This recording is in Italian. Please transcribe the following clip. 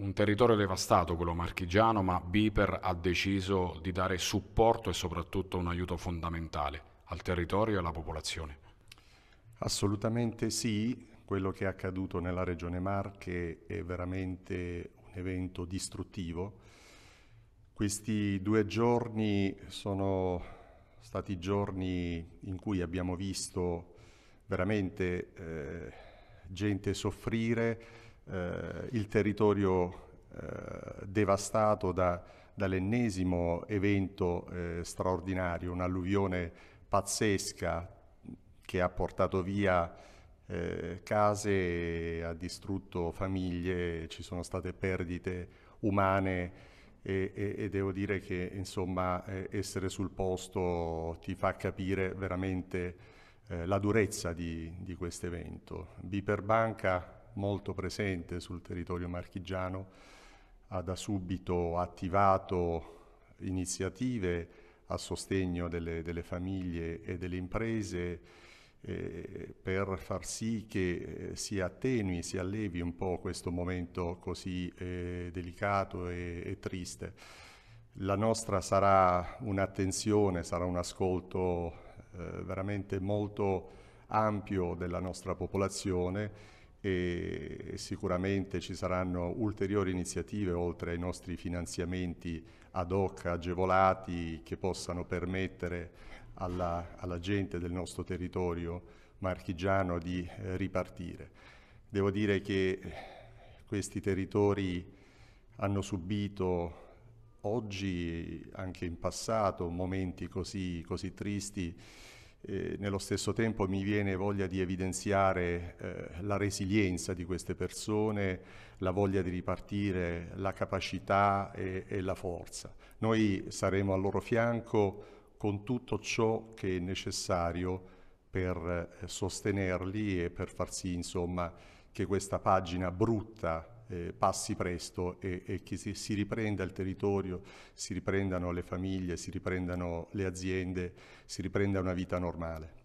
un territorio devastato quello marchigiano, ma Biper ha deciso di dare supporto e soprattutto un aiuto fondamentale al territorio e alla popolazione. Assolutamente sì, quello che è accaduto nella regione Marche è veramente un evento distruttivo. Questi due giorni sono stati giorni in cui abbiamo visto veramente eh, gente soffrire, eh, il territorio eh, devastato da, dall'ennesimo evento eh, straordinario, un'alluvione pazzesca che ha portato via eh, case, ha distrutto famiglie, ci sono state perdite umane e, e, e devo dire che insomma, essere sul posto ti fa capire veramente eh, la durezza di, di questo evento. Biperbanca molto presente sul territorio marchigiano, ha da subito attivato iniziative a sostegno delle, delle famiglie e delle imprese eh, per far sì che eh, si attenui, si allevi un po' questo momento così eh, delicato e, e triste. La nostra sarà un'attenzione, sarà un ascolto eh, veramente molto ampio della nostra popolazione e sicuramente ci saranno ulteriori iniziative oltre ai nostri finanziamenti ad hoc agevolati che possano permettere alla, alla gente del nostro territorio marchigiano di eh, ripartire. Devo dire che questi territori hanno subito oggi, anche in passato, momenti così, così tristi eh, nello stesso tempo mi viene voglia di evidenziare eh, la resilienza di queste persone, la voglia di ripartire, la capacità e, e, la forza. Noi saremo al loro fianco con tutto ciò che è necessario per eh, sostenerli e per far sì insomma, che questa pagina brutta eh, passi presto e, e che si, si, riprenda il territorio, si riprendano le famiglie, si riprendano le aziende, si riprenda una vita normale.